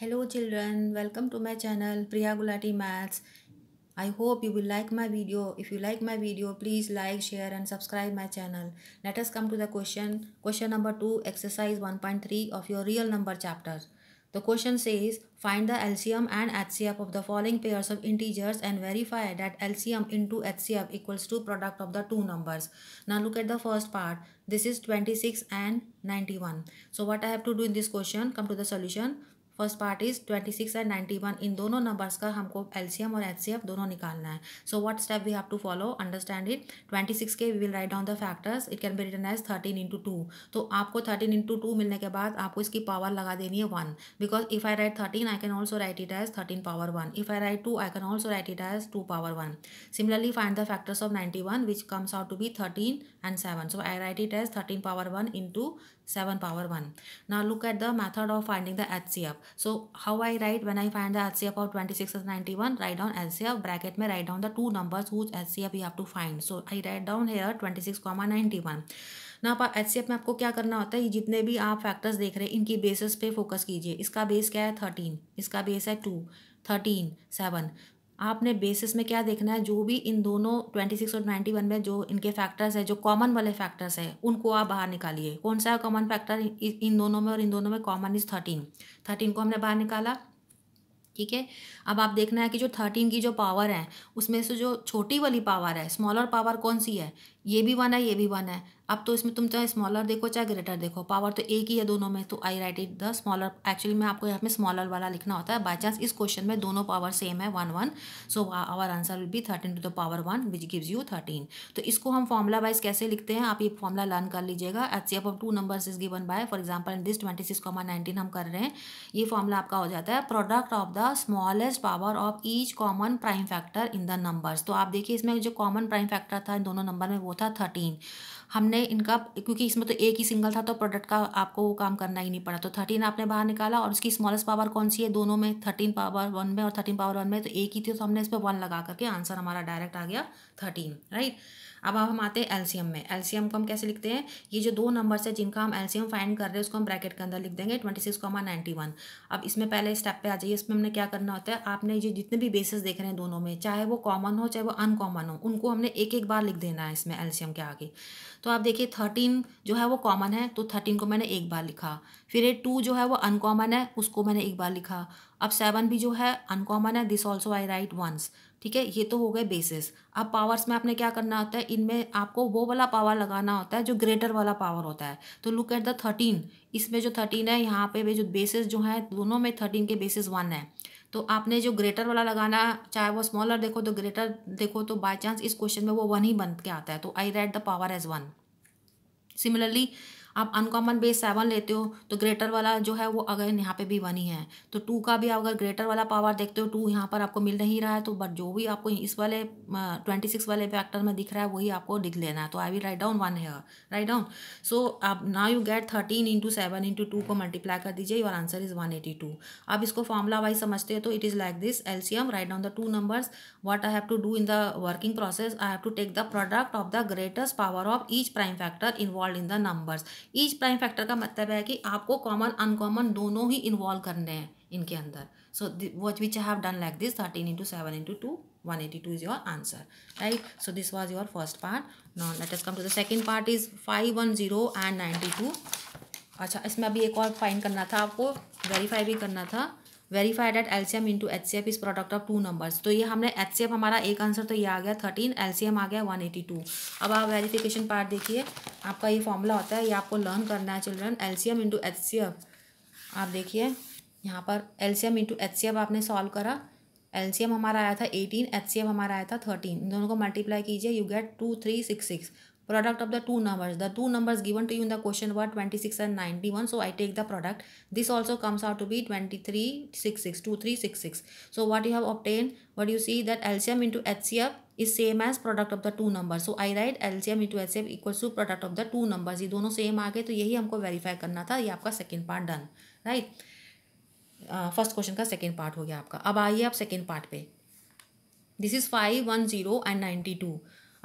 Hello children, welcome to my channel Priya Gulati Maths. I hope you will like my video. If you like my video, please like, share and subscribe my channel. Let us come to the question. Question number 2, exercise 1.3 of your real number chapter. The question says, find the LCM and HCF of the following pairs of integers and verify that LCM into HCF equals to product of the two numbers. Now look at the first part. This is 26 and 91. So what I have to do in this question, come to the solution. First part is twenty six and ninety one इन दोनों numbers का हमको LCM और H दोनों निकालना है so what step we have to follow understand it twenty six के we will write down the factors it can be written as thirteen into two तो आपको थर्टीन इंटू टू मिलने के बाद आपको इसकी पावर लगा देनी है one because if I write thirteen I can also write it as thirteen power one if I write two I can also write it as two power one similarly find the factors of ninety one which comes out to be thirteen and seven so I write it as thirteen power one into 7 power 1. Now look at the method of finding the HCF. So how I write when I find the HCF of 26 and 91, write down HCF, bracket me write down the two numbers whose HCF we have to find. So I write down here 26, 91. ना आप H में आपको क्या करना होता है जितने भी आप फैक्टर्स देख रहे हैं इनकी बेसिस पे फोकस कीजिए इसका बेस क्या है थर्टीन इसका बेस है टू थर्टीन सेवन आपने बेसिस में क्या देखना है जो भी इन दोनों ट्वेंटी सिक्स और ट्वेंटी वन में जो इनके फैक्टर्स है जो कॉमन वाले फैक्टर्स है उनको आप बाहर निकालिए कौन सा कॉमन फैक्टर इन दोनों में और इन दोनों में कॉमन इज थर्टीन थर्टीन को हमने बाहर निकाला ठीक है अब आप देखना है कि जो थर्टीन की जो पावर है उसमें से जो छोटी वाली पावर है स्मॉलर पावर कौन सी है ये भी वन है ये भी वन है अब तो इसमें तुम चाहे स्मॉलर देखो चाहे ग्रेटर देखो पावर तो एक ही है दोनों में तो I write it the smaller actually में आपको यहाँ पे स्मॉलर वाला लिखना होता है बाई चांस इस क्वेश्चन में दोनों पावर सेम है one one so our answer will be thirteen to the power one which gives you thirteen तो इसको हम फॉर्मला वाइज कैसे लिखते हैं आप ये फॉर्मुला लर्न कर लीजिएगा H C F of two number is given by for example in this twenty six comma nineteen हम कर रहे हैं ये फॉर्मूला आपका हो जाता है product of the smallest power of each common prime factor in the numbers तो आप देखिए इसमें जो कॉमन प्राइम फैक्टर था इन दोनों नंबर में वो था थर्टीन हमने इनका क्योंकि इसमें तो एक ही सिंगल था तो प्रोडक्ट का आपको वो काम करना ही नहीं पड़ा तो थर्टीन आपने बाहर निकाला और उसकी स्मॉलेस्ट पावर कौन सी है दोनों में थर्टीन पावर वन में और थर्टीन पावर वन में तो एक ही थी तो हमने इस पर वन लगा करके आंसर हमारा डायरेक्ट आ गया थर्टीन राइट अब अब हम आते हैं एलसीएम में एलसीएम को हम कैसे लिखते हैं ये जो दो नंबर्स है जिनका हम एलसीएम फाइंड कर रहे हैं उसको हम ब्रैकेट के अंदर लिख देंगे twenty six comma ninety one अब इसमें पहले स्टेप पे आ जाइए इसमें हमने क्या करना होता है आपने ये जितने भी बेसिस देख रहे हैं दोनों में चाहे वो कॉमन हो चाहे वो अनकॉमन हो उनको हमने एक एक बार लिख देना है इसमें एल्सियम के आगे तो आप देखिए थर्टीन जो है वो कॉमन है तो थर्टीन को मैंने एक बार लिखा फिर ये टू जो है वो अनकॉमन है उसको मैंने एक बार लिखा अब सेवन भी जो है अनकॉमन है this also I write once ठीक है ये तो हो गए बेसिस अब पावर्स में आपने क्या करना होता है इनमें आपको वो वाला पावर लगाना होता है जो ग्रेटर वाला पावर होता है तो लुक एट द थर्टीन इसमें जो थर्टीन है यहाँ पे भी जो बेसिस जो है दोनों में थर्टीन के बेसिस वन है तो आपने जो ग्रेटर वाला लगाना चाहे वो स्मॉलर देखो तो ग्रेटर देखो तो बाई चांस इस क्वेश्चन में वो वन ही बन के आता है तो I read the power as one similarly आप अनकॉमन बेस सेवन लेते हो तो ग्रेटर वाला जो है वो अगर यहाँ पे भी वन ही है तो टू का भी अगर ग्रेटर वाला पावर देखते हो टू यहाँ पर आपको मिल नहीं रहा है तो बट जो भी आपको इस वाले ट्वेंटी सिक्स वाले फैक्टर में दिख रहा है वही आपको दिख लेना है तो I will write down one है राइट डाउन सो आप now you get thirteen into seven into two को मल्टीप्लाई कर दीजिए your answer is one eighty two आप इसको फॉर्मुला वाइज समझते हो तो it is like this LCM write down the two numbers what I have to do in the working process I have to take the product of the greatest power of each prime factor involve in the numbers each prime factor का मतलब है कि आपको common uncommon दोनों ही involve करने हैं इनके अंदर so which have done like this thirteen into seven into two one eighty two is your answer right so this was so first part now let's come to the second part is five one zero and ninety two अच्छा इसमें अभी एक और fine करना था आपको verify भी करना था verify at L C M into H C F is product of two numbers तो ये हमने एच सी एफ हमारा एक आंसर तो ये आ गया थर्टीन एल सी एम आ गया वन एटी टू अब आप वेरीफिकेशन पार्ट देखिए आपका ये फॉर्मूला होता है ये आपको लर्न करना है चिल्ड्रन एल्सियम इंटू एच आप देखिए यहाँ पर एल्सियम इंटू एच आपने सॉल्व करा एल्सियम हमारा आया था एटीन एच हमारा आया था थर्टीन दोनों को मल्टीप्लाई कीजिए you get two three six six product of the two numbers the two numbers given to you in the question were 26 and 91 so i take the product this also comes out to be 23 66 2366 so what you have obtained what you see that lcm into hcf is same as product of the two numbers so i write lcm into hcf equals to product of the two numbers ye dono same आ गए तो यही हमको verify करना था ये आपका second part done right first question का सेकेंड पार्ट हो गया आपका अब आइए आप सेकेंड पार्ट पे this is five one zero and ninety two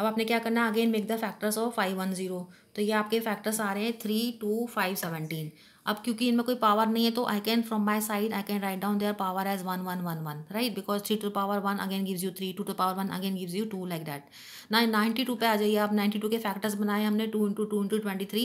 अब आपने क्या करना again make the factors of five one zero तो ये आपके फैक्टर्स आ रहे हैं थ्री टू फाइव सेवनटीन अब क्योंकि इनमें कोई पावर नहीं है तो I can from my side I can write down their power as one one one one right because three to power one again gives you three two to power one again gives you two like that ना ninety two पे आ जाइए आप ninety two के factors बनाए हमने two into two into twenty three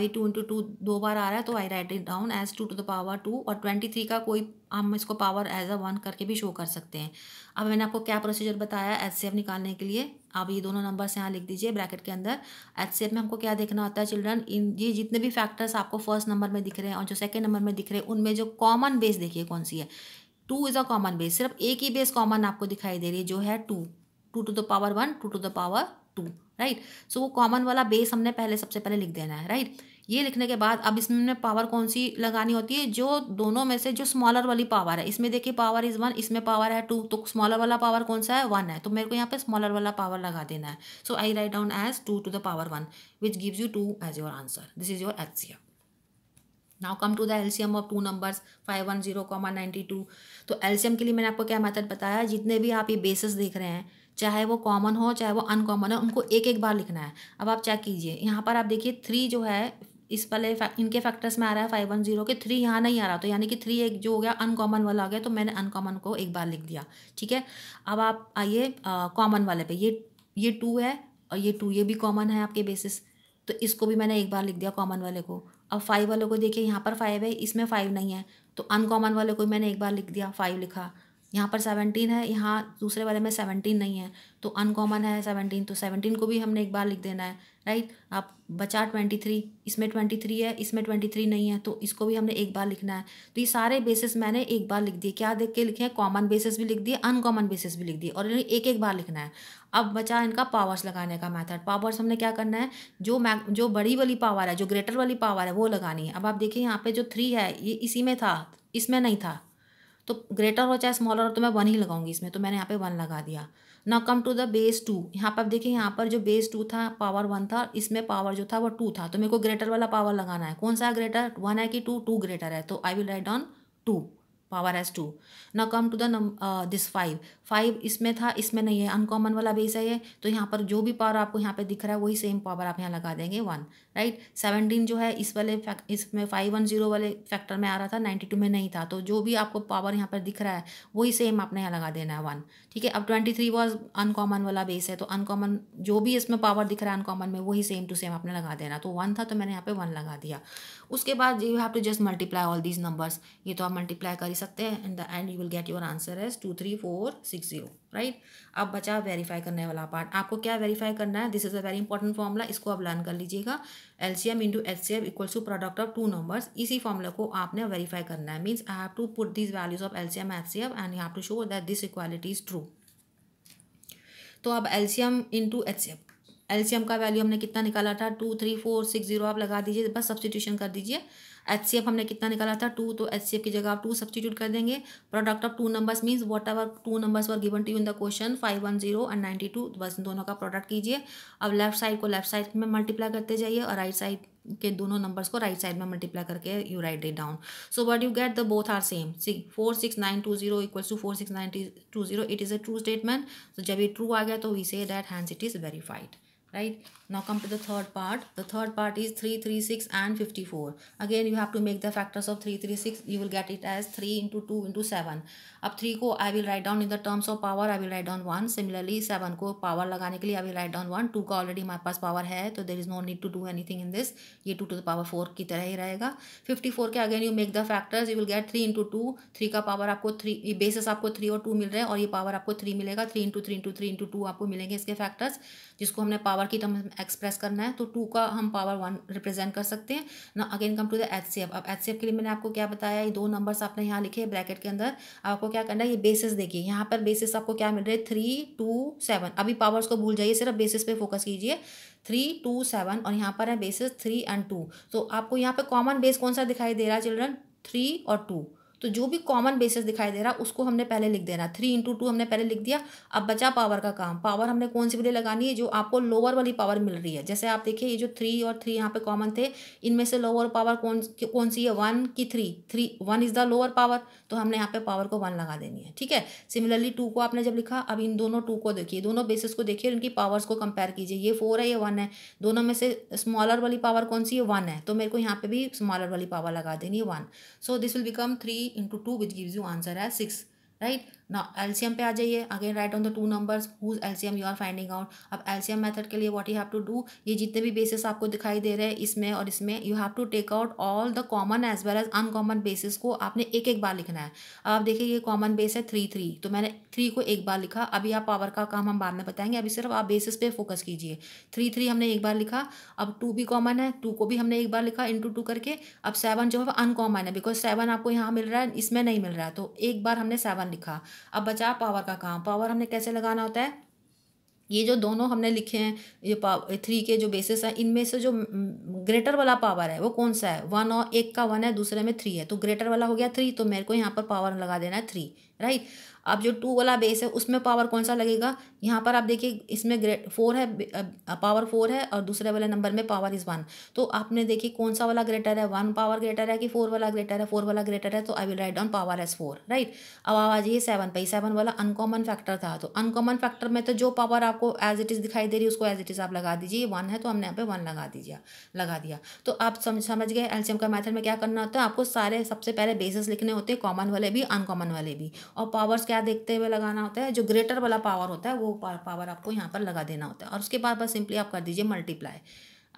ये two into two दो बार आ रहा है तो I write it down as two to the power two और ट्वेंटी थ्री का कोई हम इसको पावर एज अ वन करके भी शो कर सकते हैं अब मैंने आपको क्या प्रोसीजर बताया एच सी एफ निकालने के लिए आप ये दोनों नंबर्स यहाँ लिख दीजिए ब्रैकेट के अंदर एच सी एफ में हमको क्या देखना देखना होता है चिल्ड्रन इन ये जितने भी फैक्टर्स आपको फर्स्ट नंबर में दिख रहे हैं और जो सेकेंड नंबर में दिख रहे हैं उनमें जो कॉमन बेस देखिए कौन सी है two is a common base सिर्फ एक ही बेस कॉमन आपको दिखाई दे रही है जो है two two to the power one two to the power two right so वो कॉमन वाला बेस हमने पहले सबसे पहले लिख देना है राइट ये लिखने के बाद अब इसमें पावर कौन सी लगानी होती है जो दोनों में से जो स्मॉलर वाली पावर है इसमें देखिए पावर इज़ वन इसमें पावर है टू तो स्मॉलर वाला पावर कौन सा है वन है तो मेरे को यहाँ पे स्मॉलर वाला पावर लगा देना है so I write down as two to the power one which gives you two as your answer this is your H now come to the LCM of two numbers five one zero comma ninety two तो LCM के लिए मैंने आपको क्या method बताया जितने भी आप ये बेसिस देख रहे हैं चाहे वो कॉमन हो चाहे वो अनकॉमन हो उनको एक एक बार लिखना है अब आप चेक कीजिए यहाँ पर आप देखिए थ्री जो है इस पहले इनके फैक्टर्स में आ रहा है फाइव वन जीरो के थ्री यहाँ नहीं आ रहा तो यानी कि थ्री एक जो हो गया अनकॉमन वाला आ गया तो मैंने अनकॉमन को एक बार लिख दिया ठीक है अब आप आइए कॉमन वाले पे ये ये टू है और ये टू ये भी कॉमन है आपके बेसिस तो इसको भी मैंने एक बार लिख दिया कॉमन वाले को अब फाइव वाले को देखिए यहाँ पर फाइव है इसमें फाइव नहीं है तो अनकॉमन वाले को मैंने एक बार लिख दिया फाइव लिखा यहाँ पर सेवनटीन है यहाँ दूसरे वाले में सेवनटीन नहीं है तो अनकॉमन है सेवनटीन तो सेवनटीन को भी हमने एक बार लिख देना है राइट आप बचा ट्वेंटी थ्री इसमें ट्वेंटी थ्री है इसमें ट्वेंटी थ्री नहीं है तो इसको भी हमने एक बार लिखना है तो ये सारे बेसिस मैंने एक बार लिख दिए क्या देख के लिखे हैं कॉमन बेसिस भी लिख दिए अनकॉमन बेसिस भी लिख दिए और इन्हें एक एक बार लिखना है अब बचा इनका पावर्स लगाने का मैथड पावर्स हमने क्या करना है जो मै जो बड़ी वाली पावर है जो ग्रेटर वाली पावर है वो लगानी है अब आप देखिए यहाँ पर जो थ्री है ये इसी में था इसमें नहीं था तो ग्रेटर हो चाहे स्मॉलर हो तो मैं वन ही लगाऊंगी इसमें तो मैंने यहाँ पे वन लगा दिया now come to the base two यहाँ पर आप देखिए यहाँ पर जो बेस टू था पावर वन था इसमें पावर जो था वो टू था तो मेरे को ग्रेटर वाला पावर लगाना है कौन सा ग्रेटर वन है कि टू टू ग्रेटर है तो I will write on two power as two now come to the this five five इसमें था इसमें नहीं है अनकॉमन वाला बेस है ये तो यहाँ पर जो भी पावर आपको यहाँ पे दिख रहा है वही सेम पावर आप यहाँ लगा देंगे वन राइट सेवनटीन जो है इस वाले इसमें फाइव वन जीरो वाले फैक्टर में आ रहा था नाइन्टी टू में नहीं था तो जो भी आपको पावर यहाँ पर दिख रहा है वही सेम आपने यहाँ लगा देना है वन ठीक है अब ट्वेंटी थ्री वॉज अनकॉमन वाला बेस है तो अनकॉमन जो भी इसमें पावर दिख रहा है अनकॉमन में वही सेम टू सेम आपने लगा देना तो वन था तो मैंने यहाँ पे वन लगा दिया उसके बाद you have to just multiply all these numbers ये तो आप मल्टीप्लाई कर ही सकते हैं in the end you will get your answer as two three four six zero right अब बचा वेरीफाई करने वाला पार्ट आपको क्या वेरीफाई करना है this is a very important formula इसको आप लर्न कर लीजिएगा LCM into H C F equals to product of two numbers इसी फॉर्मूला को आपने वेरीफाई करना है means I have to put this values of LCM H C F and you have to show that this equality is true तो अब LCM into H C F LCM का value हमने कितना निकाला था to three four six zero आप लगा दीजिए बस सब्सटीट्यूशन कर दीजिए एच हमने कितना निकाला था टू तो एच की जगह आप टू सब्सटीट्यूट कर देंगे product of two numbers means whatever two numbers were given to in the question five one zero and ninety two बस दोनों का प्रोडक्ट कीजिए अब लेफ्ट साइड को लेफ्ट साइड में मल्टीप्लाई करते जाइए और राइट साइड के दोनों नंबर्स को राइट साइड में मल्टीप्लाई करके you write it down so what you get the both are same see four six nine two zero equals to four six nine two zero it is a true statement जब ये true आ गया तो we say that hence it is verified right now come to the third part the third part is 336 and 54 again you have to make the factors of 336 you will get it as 3 into 2 into 7 ab 3 ko I will write down in the terms of power I will write down 1 similarly 7 ko power lagane ke liye I will write down 1 2 का already हमारे pass power hai so there is no need to do anything in this ye 2 to the power 4 ki tarah hi rahega 54 ke again you make the factors you will get 3 into 2 3 ka power aapko 3 basis aapko 3 aur 2 mil rahe hain aur ye power aapko 3 milega 3 into 3 into 3 into 2 aapko milenge iske factors jisko humne power power की तो हम express करना है तो to का हम power one represent कर सकते हैं ना again come to the H C F अब एच सी एफ के लिए मैंने आपको क्या बताया ये दो नंबर्स आपने यहाँ लिखे ब्रैकेट के अंदर आपको क्या करना है ये बेसिस देखिए यहाँ पर बेसिस आपको क्या मिल रहा है थ्री टू सेवन अभी पावर्स को भूल जाइए सिर्फ बेसिस पे फोकस कीजिए थ्री टू सेवन और यहाँ पर है बेसिस थ्री एंड टू तो आपको यहाँ पर कॉमन बेस कौन सा दिखाई दे रहा है चिल्ड्रन थ्री और टू तो जो भी कॉमन बेसिस दिखाई दे रहा उसको हमने पहले लिख देना थ्री इंटू टू हमने पहले लिख दिया अब बचा पावर का काम पावर हमने कौन सी वाली लगानी है जो आपको लोअर वाली पावर मिल रही है जैसे आप देखिए ये जो थ्री और थ्री यहाँ पे कॉमन थे इनमें से लोअर पावर कौन कौन सी है वन की three three one is the lower power तो हमने यहाँ पे पावर को वन लगा देनी है ठीक है सिमिलरली टू को आपने जब लिखा अब इन दोनों टू को देखिए दोनों बेसिस को देखिए इनकी पावर्स को कंपेयर कीजिए ये फोर है ये वन है दोनों में से स्मॉलर वाली पावर कौन सी है वन है तो मेरे को यहाँ पे भी स्मॉलर वाली पावर लगा देनी है one so this will become three into 2 which gives you answer as 6 right ना एलसीएम पे आ जाइए again write on the two numbers whose LCM you are finding out अब एलसीएम मेथड के लिए what you have to do ये जितने भी बेसिस आपको दिखाई दे रहे हैं इसमें और इसमें you have to take out all the common as well as uncommon bases को आपने एक एक बार लिखना है अब आप देखिए ये कॉमन बेस है थ्री थ्री तो मैंने थ्री को एक बार लिखा अभी आप पावर का काम हम बाद में बताएंगे अभी सिर्फ आप बेसिस पे फोकस कीजिए थ्री थ्री हमने एक बार लिखा अब टू भी कॉमन है टू को भी हमने एक बार लिखा इंटू टू करके अब सेवन जो है अनकॉमन है बिकॉज सेवन आपको यहाँ मिल रहा है इसमें नहीं मिल रहा है तो एक बार हमने सेवन लिखा अब बचा पावर का काम पावर हमने कैसे लगाना होता है ये जो दोनों हमने लिखे हैं ये पावर थ्री के जो बेसिस हैं इनमें से जो ग्रेटर वाला पावर है वो कौन सा है वन और एक का वन है दूसरे में थ्री है तो ग्रेटर वाला हो गया थ्री तो मेरे को यहाँ पर पावर लगा देना है थ्री राइट अब जो टू वाला बेस है उसमें पावर कौन सा लगेगा यहाँ पर आप देखिए इसमें ग्रेट फोर है पावर फोर है और दूसरे वाले नंबर में पावर इज़ वन तो आपने देखिए कौन सा वाला ग्रेटर है वन पावर ग्रेटर है कि फोर वाला ग्रेटर है फोर वाला ग्रेटर है तो I will write down power as four right अब आप आ जाइए सेवन पर सेवन वाला अनकॉमन फैक्टर था तो अनकॉमन फैक्टर में तो जो पावर आपको एज इट इज़ दिखाई दे रही है उसको एज इट इज़ आप लगा दीजिए वन है तो हमने यहाँ पे वन लगा दीजिए लगा दिया तो आप समझ समझ गए एल्शियम का मैथड में क्या करना होता है आपको सारे सबसे पहले बेसिस लिखने होते हैं कॉमन वाले भी अनकॉमन वाले भी और पावर्स क्या क्या देखते हुए लगाना होता है जो ग्रेटर वाला पावर होता है वो पावर आपको यहाँ पर लगा देना होता है और उसके बाद बस सिंपली आप कर दीजिए multiply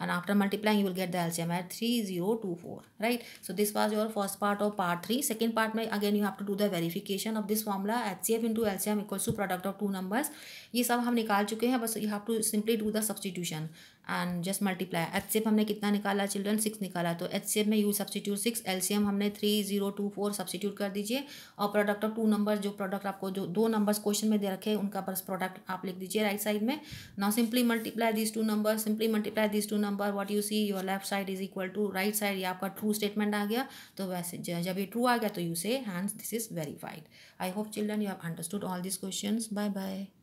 and after multiply you will get the L C three zero two four right so this was your first part of part three second part में again you have to do the verification of this formula H C F into L C M equals to product of two numbers ये सब हम निकाल चुके हैं बस you have to simply do the substitution and just multiply H C F हमने कितना निकाला चिल्ड्रन सिक्स निकाला तो एच सी एफ में you substitute six L C M हमने three zero two four substitute कर दीजिए और प्रोडक्ट ऑफ टू नंबर जो प्रोडक्ट आपको जो दो नंबर्स क्वेश्चन में दे रखे हैं उनका बस प्रोडक्ट आप लिख दीजिए राइट साइड में now simply multiply this two number simply multiply this two number what you see your left side is equal to right side ये आपका ट्रू स्टेटमेंट आ गया तो वैसे जब ये ट्रू आ गया तो you say hence this is verified I hope children you have understood all this question bye bye